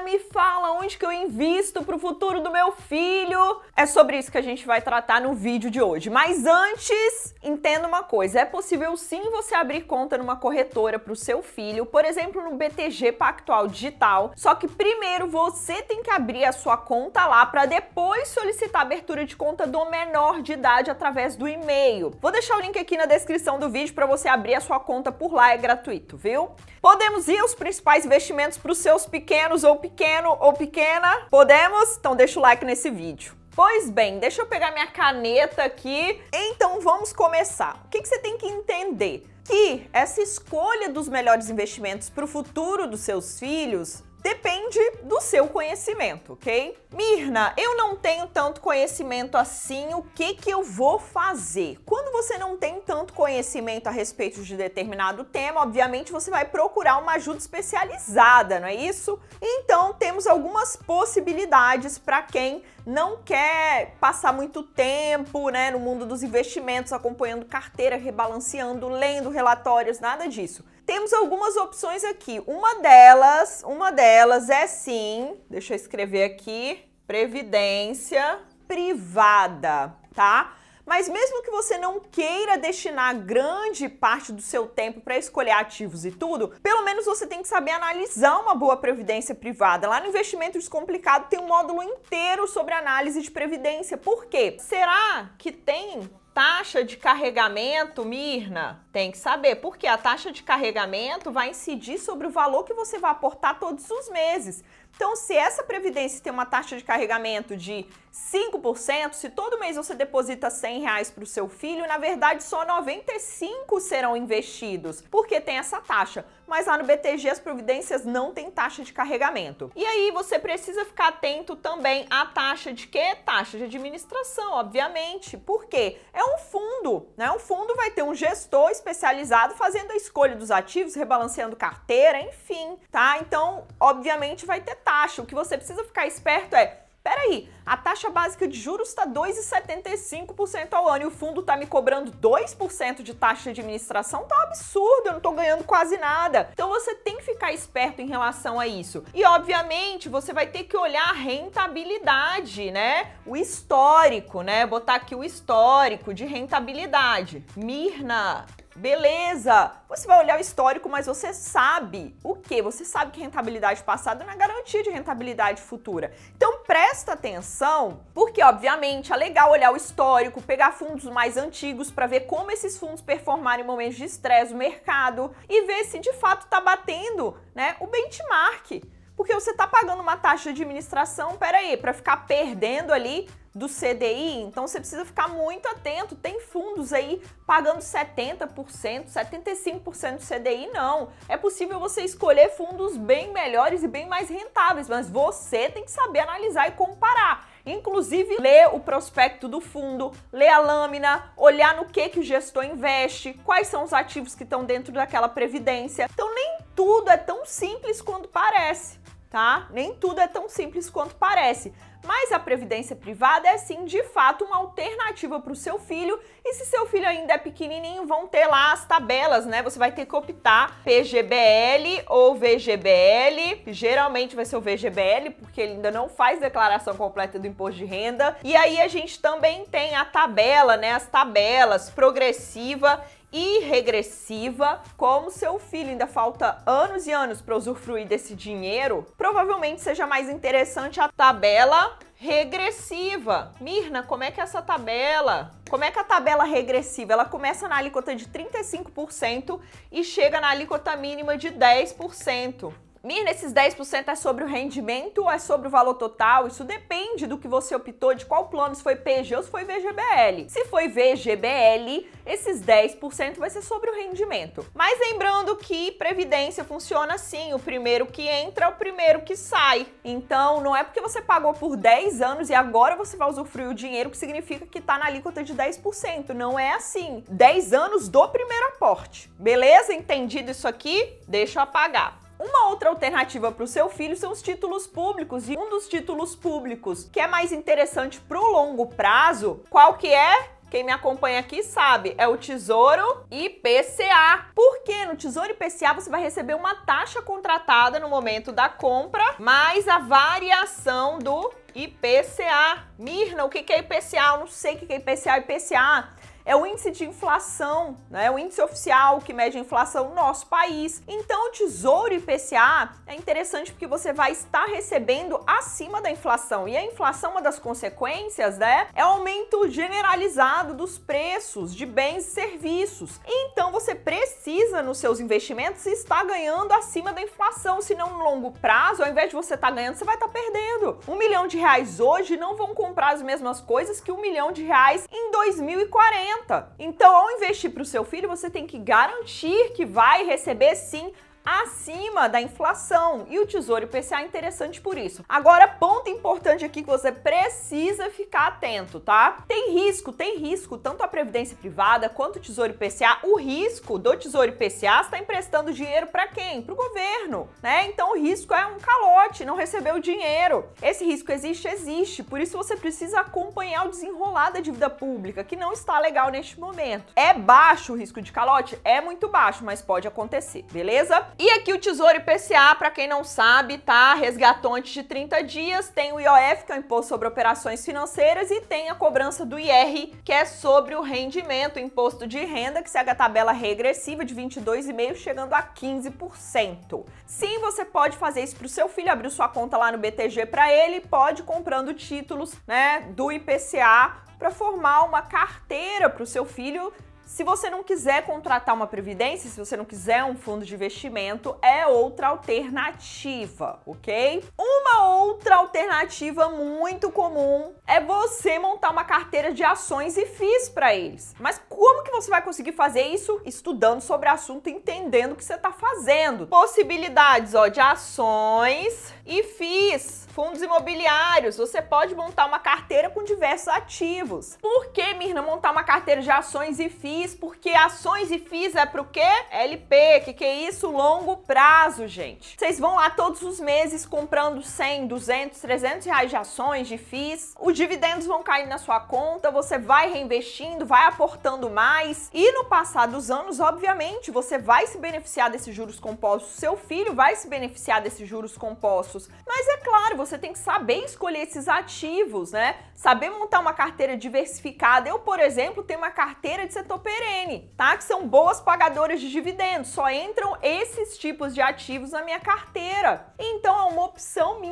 me fala onde que eu invisto pro futuro do meu filho. É sobre isso que a gente vai tratar no vídeo de hoje. Mas antes, entenda uma coisa, é possível sim você abrir conta numa corretora pro seu filho, por exemplo, no BTG Pactual Digital, só que primeiro você tem que abrir a sua conta lá para depois solicitar abertura de conta do menor de idade através do e-mail. Vou deixar o link aqui na descrição do vídeo para você abrir a sua conta por lá, é gratuito, viu? Podemos ir aos principais investimentos para os seus pequenos ou pequeno ou pequena? Podemos? Então deixa o like nesse vídeo. Pois bem, deixa eu pegar minha caneta aqui. Então vamos começar. O que, que você tem que entender? Que essa escolha dos melhores investimentos para o futuro dos seus filhos depende do seu conhecimento, ok? Mirna, eu não tenho tanto conhecimento assim, o que que eu vou fazer? quando você não tem tanto conhecimento a respeito de determinado tema, obviamente você vai procurar uma ajuda especializada, não é isso? Então, temos algumas possibilidades para quem não quer passar muito tempo né, no mundo dos investimentos, acompanhando carteira, rebalanceando, lendo relatórios, nada disso. Temos algumas opções aqui. Uma delas, uma delas é sim, deixa eu escrever aqui, previdência privada, tá? Mas mesmo que você não queira destinar grande parte do seu tempo para escolher ativos e tudo, pelo menos você tem que saber analisar uma boa previdência privada. Lá no Investimento Descomplicado tem um módulo inteiro sobre análise de previdência. Por quê? Será que tem taxa de carregamento, Mirna? Tem que saber, porque a taxa de carregamento vai incidir sobre o valor que você vai aportar todos os meses. Então, se essa previdência tem uma taxa de carregamento de 5%, se todo mês você deposita 100 reais para o seu filho, na verdade só 95 serão investidos, porque tem essa taxa mas lá no BTG as providências não tem taxa de carregamento. E aí você precisa ficar atento também à taxa de quê? Taxa de administração, obviamente. Por quê? É um fundo, né? Um fundo vai ter um gestor especializado fazendo a escolha dos ativos, rebalanceando carteira, enfim, tá? Então, obviamente vai ter taxa. O que você precisa ficar esperto é peraí, a taxa básica de juros está 2,75% ao ano e o fundo está me cobrando 2% de taxa de administração, tá um absurdo, eu não estou ganhando quase nada. Então você tem que ficar esperto em relação a isso. E obviamente você vai ter que olhar a rentabilidade, né? O histórico, né? Botar aqui o histórico de rentabilidade. Mirna, Beleza, você vai olhar o histórico, mas você sabe o que? Você sabe que rentabilidade passada não é garantia de rentabilidade futura. Então presta atenção, porque obviamente é legal olhar o histórico, pegar fundos mais antigos para ver como esses fundos performaram em momentos de estresse, no mercado e ver se de fato está batendo, né, o benchmark. Porque você está pagando uma taxa de administração, peraí, para ficar perdendo ali do CDI, então você precisa ficar muito atento. Tem fundos aí pagando 70%, 75% do CDI, não. É possível você escolher fundos bem melhores e bem mais rentáveis, mas você tem que saber analisar e comparar. Inclusive, ler o prospecto do fundo, ler a lâmina, olhar no que, que o gestor investe, quais são os ativos que estão dentro daquela previdência. Então, nem tudo é tão simples quanto parece tá? Nem tudo é tão simples quanto parece. Mas a previdência privada é sim, de fato, uma alternativa para o seu filho. E se seu filho ainda é pequenininho, vão ter lá as tabelas, né? Você vai ter que optar PGBL ou VGBL. Geralmente vai ser o VGBL, porque ele ainda não faz declaração completa do imposto de renda. E aí a gente também tem a tabela, né? As tabelas progressiva e regressiva como seu filho ainda falta anos e anos para usufruir desse dinheiro, provavelmente seja mais interessante a tabela regressiva. Mirna, como é que é essa tabela? Como é que a tabela regressiva? Ela começa na alíquota de 35% e chega na alíquota mínima de 10%. Mirna, esses 10% é sobre o rendimento ou é sobre o valor total? Isso depende do que você optou, de qual plano, se foi PG ou se foi VGBL. Se foi VGBL, esses 10% vai ser sobre o rendimento. Mas lembrando que previdência funciona assim, o primeiro que entra é o primeiro que sai. Então, não é porque você pagou por 10 anos e agora você vai usufruir o dinheiro que significa que está na alíquota de 10%. Não é assim. 10 anos do primeiro aporte. Beleza? Entendido isso aqui? Deixa eu apagar. Uma outra alternativa para o seu filho são os títulos públicos e um dos títulos públicos que é mais interessante para o longo prazo, qual que é? Quem me acompanha aqui sabe, é o Tesouro IPCA. Porque no Tesouro IPCA você vai receber uma taxa contratada no momento da compra, mais a variação do IPCA. Mirna, o que é IPCA? Eu não sei o que é IPCA. IPCA é o índice de inflação, né? É o índice oficial que mede a inflação no nosso país. Então, o Tesouro IPCA é interessante porque você vai estar recebendo acima da inflação. E a inflação, uma das consequências, né, é o aumento generalizado dos preços de bens e serviços. Então, você precisa, nos seus investimentos, estar ganhando acima da inflação, senão no longo prazo, ao invés de você estar ganhando, você vai estar perdendo. Um milhão de reais hoje não vão comprar as mesmas coisas que um milhão de reais em 2040 aumenta. Então, ao investir para o seu filho, você tem que garantir que vai receber sim acima da inflação. E o Tesouro IPCA é interessante por isso. Agora, ponto importante aqui que você precisa ficar atento, tá? Tem risco, tem risco, tanto a Previdência Privada quanto o Tesouro IPCA. O risco do Tesouro IPCA está emprestando dinheiro para quem? Para o governo, né? Então o risco é um calote, não receber o dinheiro. Esse risco existe, existe. Por isso você precisa acompanhar o desenrolar da dívida pública, que não está legal neste momento. É baixo o risco de calote? É muito baixo, mas pode acontecer, beleza? E aqui o Tesouro IPCA, para quem não sabe, tá? Resgatou antes de 30 dias, tem o IOF, que é o Imposto sobre Operações Financeiras, e tem a cobrança do IR, que é sobre o rendimento, o imposto de renda, que segue a tabela regressiva de 22,5% chegando a 15%. Sim, você pode fazer isso para o seu filho, abrir sua conta lá no BTG para ele, pode comprando títulos, né, do IPCA para formar uma carteira para o seu filho se você não quiser contratar uma previdência, se você não quiser um fundo de investimento, é outra alternativa, ok? Um uma outra alternativa muito comum é você montar uma carteira de ações e FIIs para eles. Mas como que você vai conseguir fazer isso? Estudando sobre o assunto, entendendo o que você está fazendo. Possibilidades ó, de ações e FIIs, fundos imobiliários. Você pode montar uma carteira com diversos ativos. Por que, Mirna, montar uma carteira de ações e FIIs? Porque ações e FIIs é pro quê? LP, que que é isso? Longo prazo, gente. Vocês vão lá todos os meses comprando 100, 200, 300 reais de ações, de FIIs, os dividendos vão cair na sua conta, você vai reinvestindo, vai aportando mais e no passar dos anos, obviamente, você vai se beneficiar desses juros compostos, seu filho vai se beneficiar desses juros compostos. Mas é claro, você tem que saber escolher esses ativos, né? Saber montar uma carteira diversificada. Eu, por exemplo, tenho uma carteira de setor perene, tá? Que são boas pagadoras de dividendos. Só entram esses tipos de ativos na minha carteira. Então é uma opção minha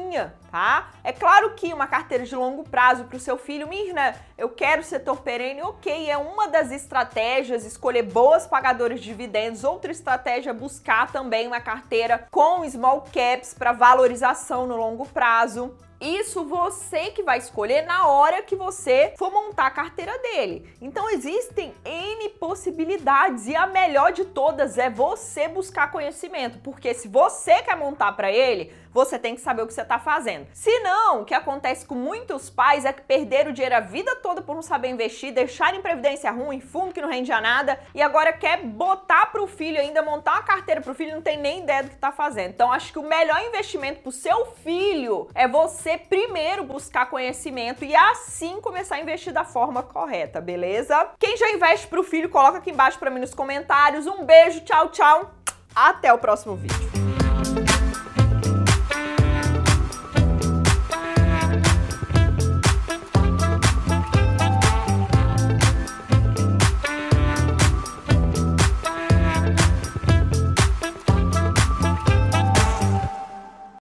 tá? É claro que uma carteira de longo prazo para o seu filho, Mirna, eu quero setor perene, ok, é uma das estratégias escolher boas pagadoras de dividendos, outra estratégia é buscar também uma carteira com small caps para valorização no longo prazo. Isso você que vai escolher na hora que você for montar a carteira dele. Então existem N possibilidades e a melhor de todas é você buscar conhecimento, porque se você quer montar para ele, você tem que saber o que você está fazendo. Se não, o que acontece com muitos pais é que perderam o dinheiro a vida toda por não saber investir, deixaram em previdência ruim, fundo que não rende a nada e agora quer botar para o filho ainda montar uma carteira para o filho, não tem nem ideia do que está fazendo. Então acho que o melhor investimento para o seu filho é você você primeiro buscar conhecimento e assim começar a investir da forma correta, beleza? Quem já investe pro filho, coloca aqui embaixo para mim nos comentários. Um beijo, tchau, tchau. Até o próximo vídeo.